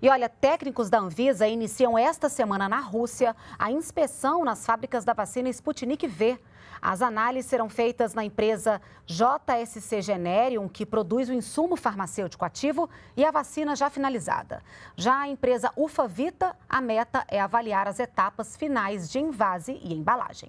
E olha, técnicos da Anvisa iniciam esta semana na Rússia a inspeção nas fábricas da vacina Sputnik V. As análises serão feitas na empresa JSC Generium, que produz o insumo farmacêutico ativo e a vacina já finalizada. Já a empresa Ufa Vita, a meta é avaliar as etapas finais de invase e embalagem.